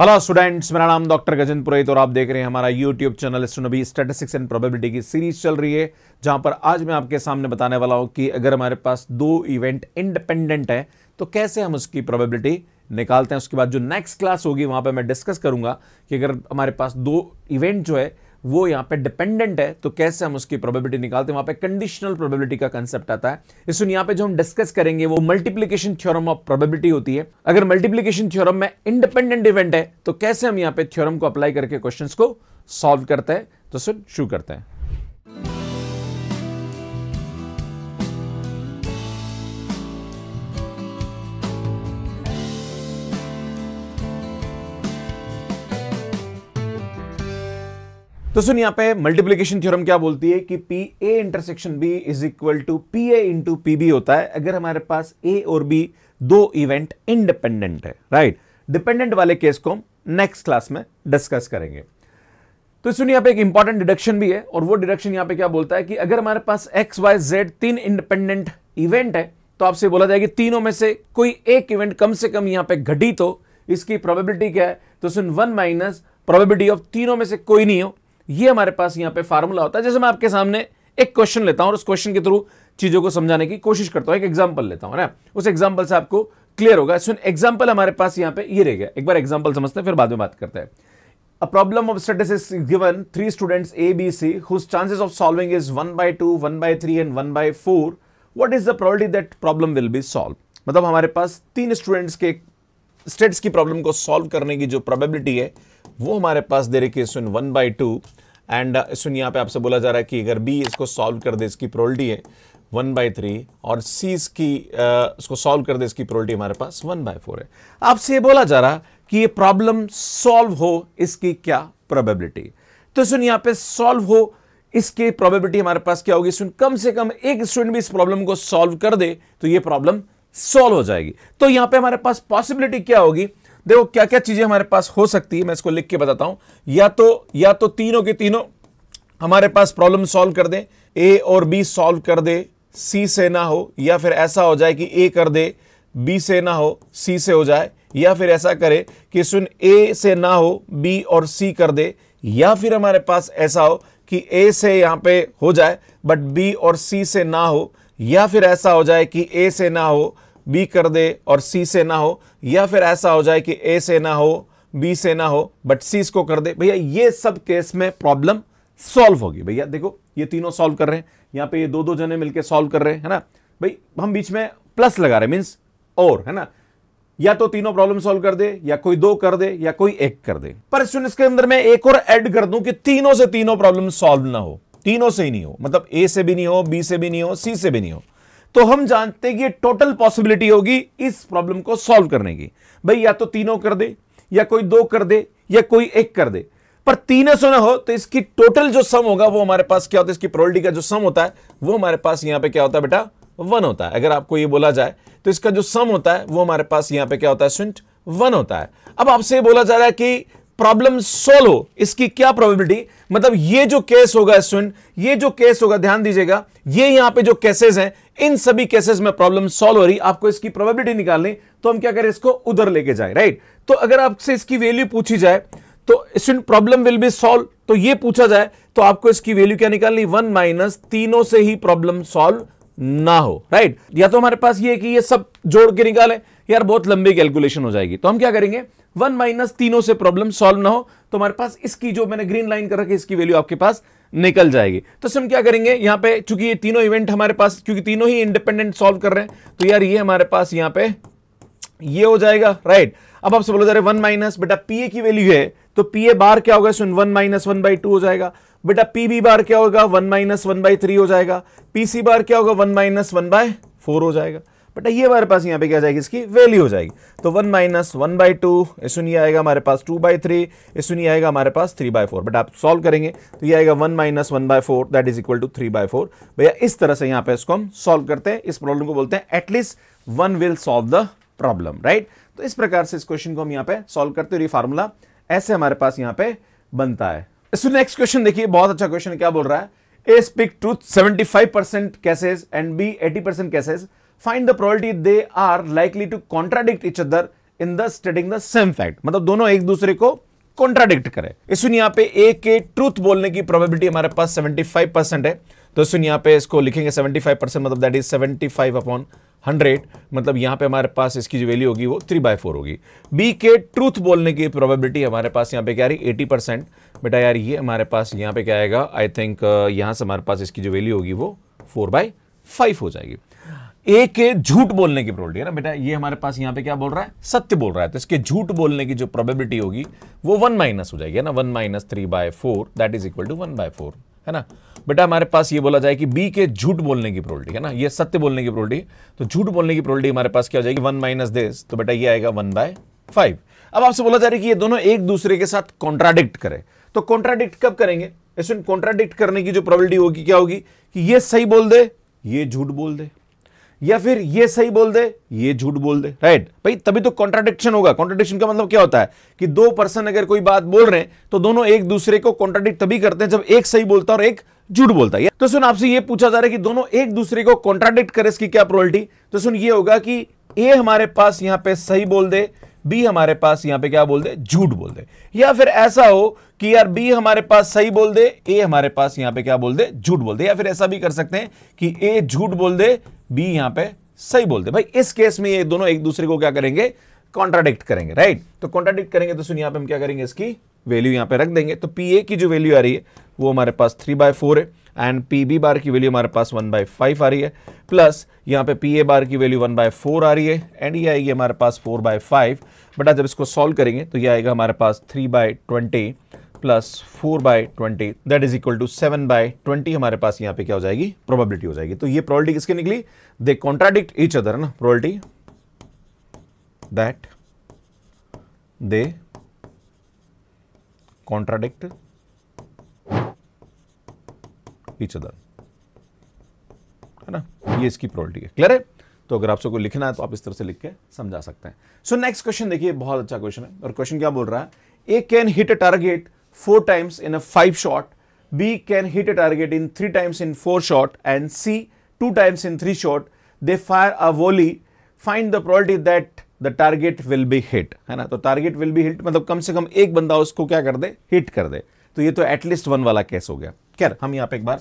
Hello students मेरा नाम doctor Gajendra पुरोहित और आप देख रहे हैं हमारा यूट्यूब चैनल स्टोनोबी स्टेटिस्टिक्स एंड प्रोबेबिलिटी की सीरीज चल रही है जहां पर आज मैं आपके सामने बताने वाला हूं कि अगर हमारे पास दो इवेंट इंडिपेंडेंट है तो कैसे हम उसकी प्रोबेबिलिटी निकालते हैं उसके बाद जो नेक्स्ट क्लास होगी वहां पर मैं डिस्कस करूंगा कि अगर हमारे पास दो इवेंट जो है वो यहां पे डिपेंडेंट है तो कैसे हम उसकी प्रोबेबिलिटी निकालते हैं वहां पे कंडीशनल प्रोबेबिलिटी का कंसेप्ट आता है इस यहां पे जो हम डिस्कस करेंगे वो मल्टीप्लीकेशन थ्योरम ऑफ प्रोबेबिलिटी होती है अगर मल्टीप्लीकेशन थ्योरम में इंडिपेंडेंट इवेंट है तो कैसे हम यहां पे थ्योरम को अप्लाई करके क्वेश्चन को सॉल्व करते हैं तो सर शुरू करते हैं तो सुन यहां पे मल्टीप्लिकेशन थ्योरम क्या बोलती है कि P A intersection B is equal to P A into P B होता है अगर हमारे पास ए और बी दो इवेंट इंडिपेंडेंट है राइट डिपेंडेंट वाले केस को हम नेक्स्ट क्लास में डिस्कस करेंगे तो सुन यहां पे एक इंपॉर्टेंट डिडक्शन भी है और वो डिडक्शन यहां पे क्या बोलता है कि अगर हमारे पास एक्स वाई जेड तीन इंडिपेंडेंट इवेंट है तो आपसे बोला जाएगा तीनों में से कोई एक इवेंट कम से कम यहां पे घटी तो इसकी प्रोबेबिलिटी क्या है तो सुन वन माइनस प्रोबेबिलिटी ऑफ तीनों में से कोई नहीं हो ये हमारे पास यहाँ पे फार्मूला होता है जैसे मैं आपके सामने एक क्वेश्चन लेता हूँ और उस क्वेश्चन के थ्रू चीज़ों को समझाने की कोशिश करता हूँ एक एग्जाम्पल लेता हूँ ना उस एग्जाम्पल से आपको क्लियर होगा सुन एग्जाम्पल हमारे पास यहाँ पे ये रह गया एक बार एग्जाम्पल समझते हैं फिर बाद में बात करते हैं A problem of status is given three students A, B, C whose chances of solving is 1 by 2, 1 by 3 and 1 by 4. What is the probability that problem will be solved? मतलब हमारे पास तीन स्टूडेंट्स के स्टेट्स की problem को solve करने की जो probability है वो हमारे पास दे रखी है सुन one by two and uh, सुन यहाँ पे आपसे बोला जा रहा है कि अगर बी इसको सॉल्व कर दे इसकी प्रोल्टी है वन बाई थ्री और सी इसकी uh, इसको सॉल्व कर दे इसकी प्रोल्टी हमारे पास वन बाई फोर है आपसे ये बोला जा रहा कि ये प्रॉब्लम सॉल्व हो इसकी क्या प्रोबेबिलिटी तो सुन यहाँ पे सॉल्व हो इसकी प्रोबेबिलिटी हमारे पास क्या होगी सुन कम से कम एक स्टूडेंट भी इस प्रॉब्लम को सॉल्व कर दे तो ये प्रॉब्लम सॉल्व हो जाएगी तो यहां पे हमारे पास पॉसिबिलिटी क्या होगी देखो क्या क्या चीज़ें हमारे पास हो सकती है मैं इसको लिख के बताता हूं या तो या तो तीनों के तीनों हमारे पास प्रॉब्लम सॉल्व कर दें ए और बी सॉल्व कर दे सी से ना हो या फिर ऐसा हो जाए कि ए कर दे बी से ना हो सी से हो जाए या फिर ऐसा करे कि सुन ए से ना हो बी और सी कर दे या फिर हमारे पास ऐसा हो कि ए से यहां पे हो जाए बट बी और सी से ना हो या फिर ऐसा हो जाए कि ए से ना हो बी कर दे और सी से ना हो या फिर ऐसा हो जाए कि ए से ना हो बी से ना हो बट सी इसको कर दे भैया ये सब केस में प्रॉब्लम सॉल्व होगी भैया देखो ये तीनों सॉल्व कर रहे हैं यहां पे ये दो दो जने मिलके सॉल्व कर रहे हैं है ना भाई हम बीच में प्लस लगा रहे हैं मीन्स और है ना या तो तीनों प्रॉब्लम सॉल्व कर दे या कोई दो कर दे या कोई एक कर दे पर स्टूडेंट इसके अंदर मैं एक और ऐड कर दूं कि तीनों से तीनों प्रॉब्लम सॉल्व ना हो तीनों से ही नहीं हो मतलब ए से भी नहीं हो बी से भी नहीं हो सी से भी नहीं हो तो हम जानते हैं कि टोटल पॉसिबिलिटी होगी इस प्रॉब्लम को सॉल्व करने की भाई या तो तीनों कर दे या कोई दो कर दे या कोई एक कर दे पर तीनों सौ ना हो तो इसकी टोटल जो सम होगा वो हमारे पास क्या होता है इसकी प्रोबेबिलिटी का जो सम होता है वो हमारे पास यहां पे क्या होता है बेटा वन होता है अगर आपको ये बोला जाए तो इसका जो सम होता है वो हमारे पास यहां पे क्या होता है स्विंट वन होता है अब आपसे बोला जा रहा है कि प्रॉब्लम सोल्व हो इसकी क्या प्रोबेबिलिटी मतलब ये जो केस होगा स्टूडेंट ये जो केस होगा ध्यान दीजिएगा ये यहां पे जो केसेस हैं इन सभी केसेस में प्रॉब्लम सोल्व हो रही आपको इसकी प्रोबेबिलिटी निकालनी तो हम क्या करें इसको उधर लेके जाए राइट तो अगर आपसे इसकी वैल्यू पूछी जाए तो student problem will be solve तो ये पूछा जाए तो आपको इसकी वैल्यू क्या निकालनी वन माइनस तीनों से ही प्रॉब्लम सॉल्व ना हो राइट या तो हमारे पास ये कि ये सब जोड़ के निकाले यार बहुत लंबी कैलकुलेशन हो जाएगी तो हम क्या करेंगे वन माइनस तीनों से प्रॉब्लम सॉल्व ना हो तो हमारे पास इसकी जो मैंने ग्रीन लाइन कर रखी इसकी वैल्यू आपके पास निकल जाएगी तो हम क्या करेंगे यहां पे चूंकि ये तीनों इवेंट हमारे पास क्योंकि तीनों ही इंडिपेंडेंट सॉल्व कर रहे हैं तो यार ये हमारे पास यहां पे ये हो जाएगा राइट अब आपसे बोला जा रहा है वन माइनस बेटा पीए की वैल्यू है तो पीए बार क्या होगा सुन one minus one by two हो जाएगा बेटा पी बी बार क्या होगा one minus one by three हो जाएगा पीसी बार क्या होगा one minus one by four हो जाएगा बेटा ये हमारे पास यहाँ पे क्या जाएगी इसकी वैल्यू हो जाएगी तो one minus one by two इसमें आएगा हमारे पास टू बाई थ्री इसमें आएगा हमारे पास थ्री बाई फोर बट आप सॉल्व करेंगे तो ये आएगा one minus one by four that is equal to three by four भैया इस तरह से यहाँ पे इसको हम सॉल्व करते हैं इस प्रॉब्लम को बोलते हैं at least one will solve the problem right तो इस प्रकार से इस क्वेश्चन को हम यहाँ पे सॉल्व करते हैं ये फार्मूला ऐसे हमारे पास यहाँ पे बनता है इसमें नेक्स्ट क्वेश्चन देखिए बहुत अच्छा क्वेश्चन क्या बोल रहा है A speak truth five percent cases and B eighty percent cases find the probability they are likely to contradict each other in the stating the same fact मतलब दोनों एक दूसरे को कॉन्ट्राडिक्ट करें इसमें यहाँ पे ए के ट्रूथ बोलने की प्रोबेबिलिटी हमारे पास 75 परसेंट है तो सुन पे इसको लिखेंगे 75 परसेंट मतलब दैट इज 75 अपॉन हंड्रेड मतलब यहाँ पे हमारे पास इसकी जो वैल्यू होगी वो थ्री बाय फोर होगी बी के ट्रूथ बोलने की प्रोबेबिलिटी हमारे पास यहाँ पे क्या रही एटी परसेंट बेटा यार ये हमारे पास यहाँ पे क्या आएगा आई थिंक यहां से हमारे पास इसकी जो वैल्यू होगी वो फोर बाय फाइव हो जाएगी ए के झूठ बोलने की प्रोबेबिलिटी है ना बेटा ये हमारे पास यहां पे क्या बोल रहा है सत्य बोल रहा है तो इसके झूठ बोलने की जो प्रोबेबिलिटी होगी वो वन माइनस हो जाएगी है ना one minus three by four that is equal to one by four है ना बेटा हमारे पास ये बोला जाए कि बी के झूठ बोलने की प्रोबेबिलिटी है ना ये सत्य बोलने की प्रोबेबिलिटी तो झूठ बोलने की प्रोबेबिलिटी हमारे पास क्या हो जाएगी वन माइनस दिस तो बेटा ये आएगा वन बाय फाइव अब आपसे बोला जा रहा है कि ये दोनों एक दूसरे के साथ कॉन्ट्राडिक्ट करें तो कॉन्ट्राडिक्ट कब करेंगे इसमें कॉन्ट्राडिक्ट करने की जो प्रोबेबिलिटी होगी क्या होगी कि ये सही बोल दे ये झूठ बोल दे या फिर ये सही बोल दे ये झूठ बोल दे राइट right? भाई तभी तो कॉन्ट्राडिक्शन होगा कॉन्ट्राडिक्शन का मतलब क्या होता है कि दो पर्सन अगर कोई बात बोल रहे हैं तो दोनों एक दूसरे को कॉन्ट्राडिक्ट तभी करते हैं जब एक सही बोलता है और एक झूठ बोलता है तो सुन आपसे ये पूछा जा रहा है कि दोनों एक दूसरे को कॉन्ट्राडिक्ट करे इसकी क्या प्रोलिटी तो सुन ये होगा कि ए हमारे पास यहां पर सही बोल दे बी हमारे पास यहां पे क्या बोल दे झूठ बोल दे या फिर ऐसा हो कि यार बी हमारे पास सही बोल दे ए हमारे पास यहां पे क्या बोल दे झूठ बोल दे या फिर ऐसा भी कर सकते हैं कि ए झूठ बोल दे बी यहां पे सही बोलते भाई इस केस में ये दोनों एक दूसरे को क्या करेंगे कॉन्ट्राडिक्ट करेंगे राइट तो कॉन्ट्राडिक्ट करेंगे तो सुनिए यहां पे हम क्या करेंगे इसकी वैल्यू यहां पे रख देंगे तो पी ए की जो वैल्यू आ रही है वो हमारे पास थ्री बाय फोर है एंड पी बी बार की वैल्यू हमारे पास वन बाय फाइव आ रही है प्लस यहाँ पे पी ए बार की वैल्यू वन बाय फोर आ रही है एंड ये आएगी हमारे पास फोर बाय फाइव बट जब इसको सॉल्व करेंगे तो ये आएगा हमारे पास three by twenty plus four by twenty that is equal to seven by twenty हमारे पास यहां पे क्या हो जाएगी प्रोबेबिलिटी हो जाएगी तो ये प्रोबेबिलिटी किसकी निकली दे कॉन्ट्राडिक्ट ईच अदर ना probability that they contradict each other है ना ये इसकी प्रोबेबिलिटी है क्लियर है तो अगर आप सबको लिखना है तो आप इस तरह से लिख के समझा सकते हैं सो नेक्स्ट क्वेश्चन देखिए बहुत अच्छा क्वेश्चन है और क्वेश्चन क्या बोल रहा है A can hit a target four times in a five shot, B can hit a target in three times in four shot, and C two times in three shot, they fire a volley, find the probability that the target will be hit hai na to target will be hit matlab kam se kam ek banda usko kya kar de hit kar de to ye to at least one wala case ho gaya हम hum yahan pe ek bar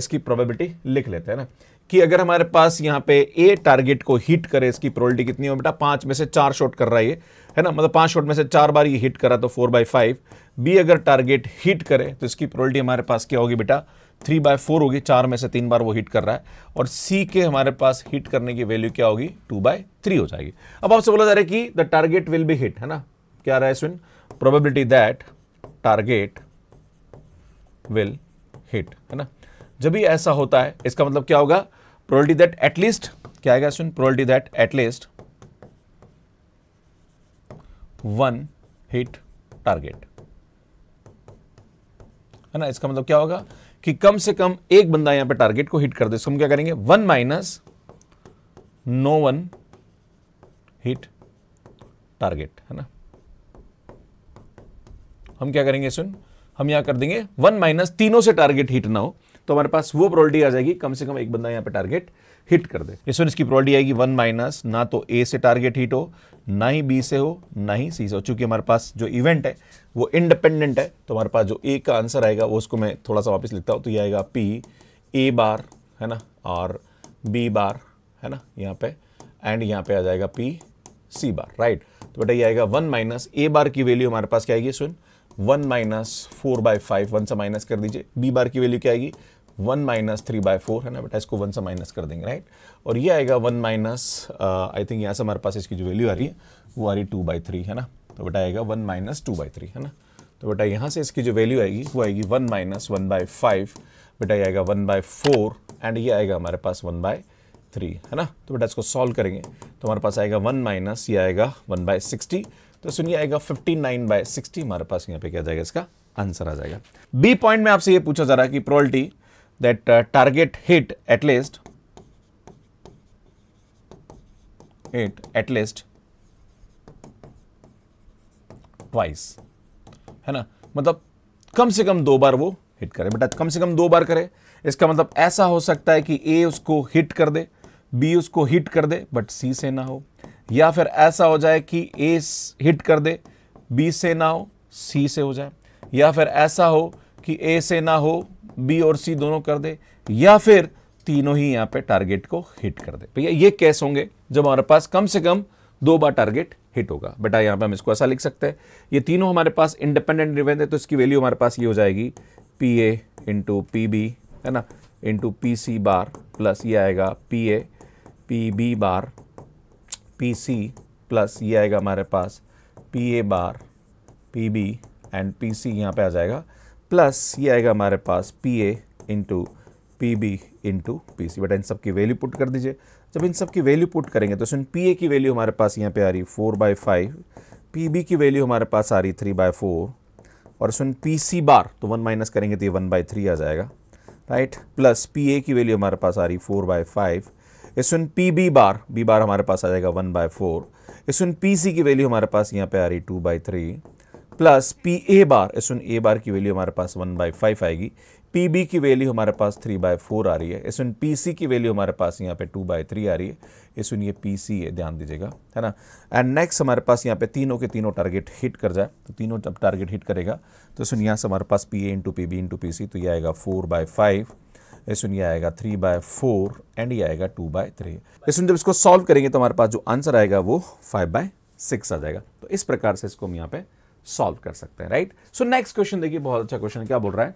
iski probability likh lete hai na कि अगर हमारे पास यहाँ पे ए target को hit करे इसकी प्रोबेबिलिटी कितनी हो बेटा पांच में से चार शॉट कर रहा है ये है ना मतलब पांच शॉट में से चार बार ये हिट करा तो फोर बाई फाइव बी अगर टारगेट हिट करे तो इसकी प्रोबेबिलिटी हमारे पास क्या होगी बेटा थ्री बाय फोर होगी चार में से तीन बार वो हिट कर रहा है और सी के हमारे पास हिट करने की वैल्यू क्या होगी टू बाय थ्री हो जाएगी अब आपसे बोला जा रहा है कि the target will be hit है ना क्या रहा है स्विन probability that target will hit है ना जब भी ऐसा होता है इसका मतलब क्या होगा प्रोबेबिलिटी दैट एटलीस्ट क्या आएगा सुन probability that at least one hit target है ना इसका मतलब क्या होगा कि कम से कम एक बंदा यहां पे टारगेट को हिट कर दे इसको हम क्या करेंगे one minus no one hit target है ना हम क्या करेंगे सुन हम यहाँ कर देंगे वन माइनस तीनों से टारगेट हिट ना हो तो हमारे पास वो प्रॉलिटी आ जाएगी कम से कम एक बंदा यहाँ पे टारगेट हिट कर दे इस इसकी प्रॉलिटी आएगी वन माइनस ना तो ए से टारगेट हिट हो ना ही बी से हो ना ही सी से हो चूंकि हमारे पास जो इवेंट है वो इंडिपेंडेंट है तो हमारे पास जो ए का आंसर आएगा वो उसको मैं थोड़ा सा वापस लिखता हूँ तो ये आएगा पी ए बार है ना और बी बार है ना यहाँ पे एंड यहाँ पे आ जाएगा पी सी बार राइट तो बेटा ये आएगा वन माइनस ए बार की वैल्यू हमारे पास क्या आएगी सुन one minus four by five one से माइनस कर दीजिए बी बार की वैल्यू क्या आएगी one minus three by four है ना बेटा इसको वन से माइनस कर देंगे राइट और ये आएगा वन माइनस आई थिंक यहाँ से हमारे पास इसकी जो वैल्यू आ रही है वो आ रही टू बाई थ्री है ना तो बेटा आएगा one minus two by three है ना तो बेटा यहाँ से इसकी जो वैल्यू आएगी वो आएगी one minus one by five बेटा ये आएगा वन बाई फोर एंड ये आएगा हमारे पास वन बाय थ्री है ना तो बेटा इसको सॉल्व करेंगे तो हमारे पास आएगा वन माइनस ये आएगा वन बाय सिक्सटी तो सुनिए आएगा 59 नाइन बाय सिक्सटी हमारे पास यहाँ पे क्या जाएगा इसका आंसर आ जाएगा बी पॉइंट में आपसे ये पूछा जा रहा है कि probability that target hit at least hit at least twice है ना मतलब कम से कम दो बार वो हिट करे बेटा कम से कम दो बार करे इसका मतलब ऐसा हो सकता है कि ए उसको हिट कर दे बी उसको हिट कर दे बट सी से ना हो या फिर ऐसा हो जाए कि ए हिट कर दे बी से ना हो सी से हो जाए या फिर ऐसा हो कि ए से ना हो बी और सी दोनों कर दे या फिर तीनों ही यहां पे टारगेट को हिट कर दे भैया ये कैस होंगे जब हमारे पास कम से कम दो बार टारगेट हिट होगा बेटा यहां पे हम इसको ऐसा लिख सकते हैं ये तीनों हमारे पास इंडिपेंडेंट इवेंट है तो इसकी वैल्यू हमारे पास ये हो जाएगी P A into P B है ना into P C bar plus ये आएगा P A P B bar P C plus ये आएगा हमारे पास P A bar P B and P C यहाँ पर आ जाएगा प्लस ये आएगा हमारे पास P A into P B into P C बेटा इन सब की वैल्यू पुट कर दीजिए जब इन सब की वैल्यू पुट करेंगे तो इसमें पी ए की वैल्यू हमारे पास यहाँ पे आ रही four by five P B की वैल्यू हमारे पास आ रही थ्री बाई फोर और इसमें पी सी बार तो वन माइनस करेंगे तो ये वन बाई थ्री आ जाएगा राइट प्लस पी ए की वैल्यू हमारे पास आ रही फोर बाई फाइव इसुन P B bar B bar हमारे पास आ जाएगा वन बाय फोर इसुन पी सी की वैल्यू हमारे पास यहाँ पे आ रही two by three plus P A bar इसुन ए बार की वैल्यू हमारे पास वन बाई फाइव आएगी पी बी की वैल्यू हमारे पास थ्री बाय फोर आ रही है इसमें पी सी की वैल्यू हमारे पास यहाँ पे टू बाय थ्री आ रही है इसमें ये पी सी है ध्यान दीजिएगा है ना एंड नेक्स्ट हमारे पास यहाँ पे तीनों के तीनों टारगेट हिट कर जाए तो तीनों जब टारगेट हिट करेगा तो सुन यहाँ से हमारे पास P A into P B into P C तो ये आएगा फोर बाय फाइव इसमें ये आएगा थ्री बाय फोर एंड ये आएगा टू बाय थ्री इसमें जब इसको सॉल्व करेंगे तो हमारे पास जो आंसर आएगा वो फाइव बाय सिक्स आ जाएगा तो इस प्रकार से इसको हम यहाँ पे सॉल्व कर सकते हैं राइट सो नेक्स्ट क्वेश्चन देखिए बहुत अच्छा क्वेश्चन क्या बोल रहा है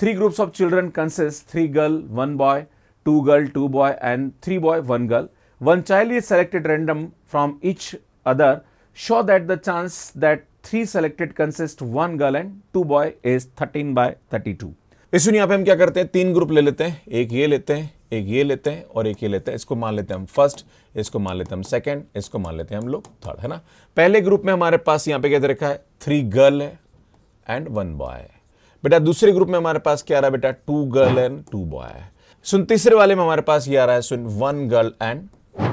three groups of children consist three girl one boy two girl two boy and three boy one girl one child is selected random from each other show that the chance that three selected consist one girl and two boy is thirteen by thirty two इस दुनिया पे हम क्या करते हैं तीन group ले लेते हैं एक ये लेते हैं एक ये लेते हैं और एक ये लेते हैं इसको मान लेते हैं हम फर्स्ट इसको मान लेते हैं हम सेकंड इसको मान लेते हैं हम लोग थर्ड है ना पहले ग्रुप में हमारे पास यहाँ पे क्या रखा है थ्री गर्ल है एंड वन बॉय है बेटा दूसरे ग्रुप में हमारे पास क्या आ रहा है बेटा two girl and two boy है सुन तीसरे वाले में हमारे पास ये आ रहा है सुन one girl and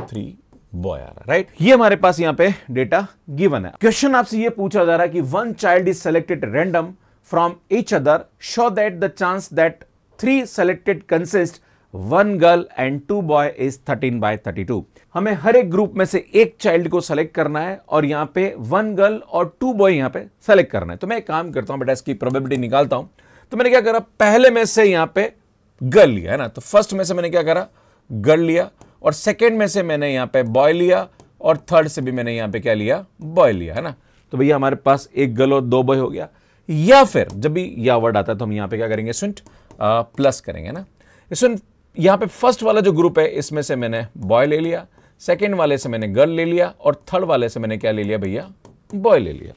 three boy आ रहा है राइट ये हमारे पास यहाँ पे डेटा गिवन है क्वेश्चन आपसे ये पूछा जा रहा है कि one child is selected random from each other show that the chance that three selected consist one girl and two boy is 13 by 32 हमें हर एक ग्रुप में से एक चाइल्ड को सेलेक्ट करना है और यहां पे वन गर्ल और टू बॉय यहाँ पे सेलेक्ट करना है तो मैं एक काम करता हूँ बेटा इसकी प्रोबेबिलिटी निकालता हूं तो मैंने क्या करा पहले में से यहां पे गर्ल लिया है ना तो फर्स्ट में से मैंने क्या करा गर्ल लिया और सेकेंड में से मैंने यहां पे बॉय लिया और थर्ड से भी मैंने यहां पे क्या लिया बॉय लिया है ना तो भैया हमारे पास एक गर्ल और दो बॉय हो गया या फिर जब भी या वर्ड आता है तो हम यहां पे क्या करेंगे स्विंट प्लस करेंगे ना स्विंट यहां पे फर्स्ट वाला जो ग्रुप है इसमें से मैंने बॉय ले लिया सेकेंड वाले से मैंने गर्ल ले लिया और थर्ड वाले से मैंने क्या ले लिया भैया बॉय ले लिया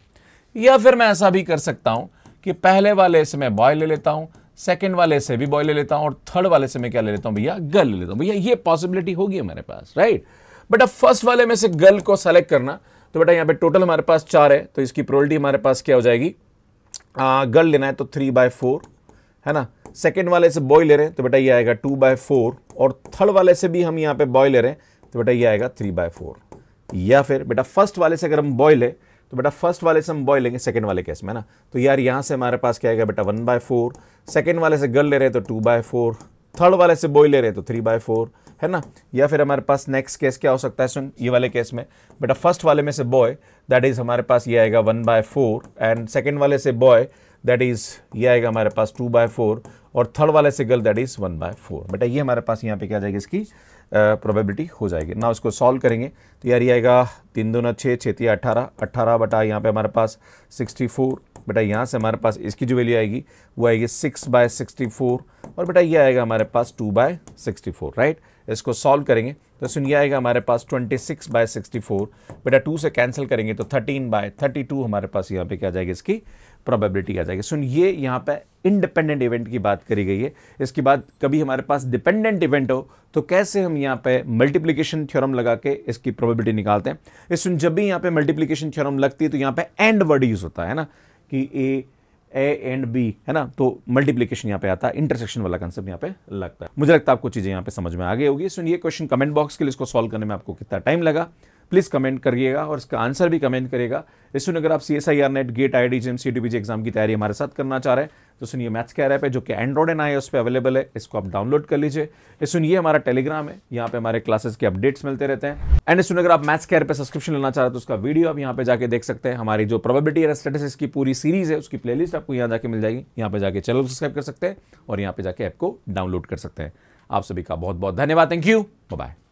या फिर मैं ऐसा भी कर सकता हूं कि पहले वाले से मैं बॉय ले लेता हूं सेकेंड वाले से भी बॉय ले लेता हूं और थर्ड वाले से मैं क्या ले लेता हूं भैया गर्ल ले लेता हूं भैया ये पॉसिबिलिटी होगी हमारे पास राइट बट अब फर्स्ट वाले में से गर्ल को सेलेक्ट करना तो बेटा यहां पे टोटल हमारे पास चार है तो इसकी प्रोलिटी हमारे पास क्या हो जाएगी हाँ, गर्ल लेना है तो थ्री बाय फोर है ना सेकेंड वाले से बॉय ले रहे हैं तो बेटा ये आएगा टू बाय फोर और थर्ड वाले से भी हम यहाँ पे बॉय ले रहे हैं तो बेटा ये आएगा थ्री बाय फोर या फिर बेटा फर्स्ट वाले से अगर हम बॉय लें तो बेटा फर्स्ट वाले से हम बॉय लेंगे सेकेंड वाले केस में ना तो यार यहाँ से हमारे पास क्या आएगा बेटा वन बाय फोर सेकेंड वाले से गर्ल ले रहे हैं तो टू बाय फोर थर्ड वाले से बॉय ले रहे हैं तो थ्री बाय फोर है ना या फिर हमारे पास नेक्स्ट केस क्या हो सकता है सुन ये वाले केस में बेटा फर्स्ट वाले में से बॉय दैट इज़ हमारे पास ये आएगा one by four and second वाले से बॉय दैट इज़ ये आएगा हमारे पास टू बाय फोर और थर्ड वाले से girl that is one by four बेटा ये हमारे पास यहाँ पे क्या जाएगी इसकी प्रोबेबिलिटी uh, हो जाएगी ना उसको सॉल्व करेंगे तो यार ये आएगा तीन न छः छेती अट्ठारह अट्ठारह बटा यहाँ पे हमारे पास सिक्सटी फोर बेटा यहाँ से हमारे पास इसकी जो वैल्यू आएगी वो आएगी सिक्स बाय सिक्सटी फोर और बेटा ये आएगा हमारे पास two by sixty four right इसको सॉल्व करेंगे तो सुनिए आएगा हमारे पास 26 सिक्स बाय सिक्सटी बेटा टू से कैंसिल करेंगे तो 13 बाय थर्टी हमारे पास यहाँ पे क्या जाएगी इसकी प्रोबेबिलिटी आ जाएगी सुन ये यहाँ पे इंडिपेंडेंट इवेंट की बात करी गई है इसके बाद कभी हमारे पास डिपेंडेंट इवेंट हो तो कैसे हम यहाँ पे मल्टीप्लीकेशन थ्योरम लगा के इसकी प्रोबेबिलिटी निकालते हैं इस सुन जब भी यहाँ पे मल्टीप्लीकेशन थ्योरम लगती है तो यहाँ पे एंड वर्ड यूज़ होता है ना कि ए ए एंड बी है ना तो मल्टीप्लीकेशन यहाँ पे आता है इंटरसेक्शन वाला कंसेप्ट यहाँ पे लगता है मुझे लगता है आपको चीज़ें यहाँ पे समझ में आ गई होगी सो ये क्वेश्चन कमेंट बॉक्स के लिए इसको सॉल्व करने में आपको कितना टाइम लगा प्लीज़ कमेंट करिएगा और इसका आंसर भी कमेंट करेगा इसमें अगर आप C S I R NET GATE I D G M C T G exam की तैयारी हमारे साथ करना चाह रहे हैं तो सुनिए मैथ्स कैर ऐप है जो कि एंड्रॉइड एंड आई उस पर अवेलेबल है इसको आप डाउनलोड कर लीजिए ये सुनिए हमारा टेलीग्राम है यहाँ पे हमारे क्लासेस के अपडेट्स मिलते रहते हैं एंड सुन अगर आप मैथ्स कैर पर सब्सक्रिप्शन लेना चाहते हैं तो उसका वीडियो आप यहाँ पे जाके देख सकते हैं हमारी जो प्रोबेबिलिटी है स्टेटस की पूरी सीरीज है उसकी प्ले आपको यहाँ जाके मिल जाएगी यहाँ पे जाके चैनल सब्सक्राइब कर सकते हैं और यहाँ पे जाके ऐप को डाउनलोड कर सकते हैं आप सभी का बहुत बहुत धन्यवाद थैंक यू बाय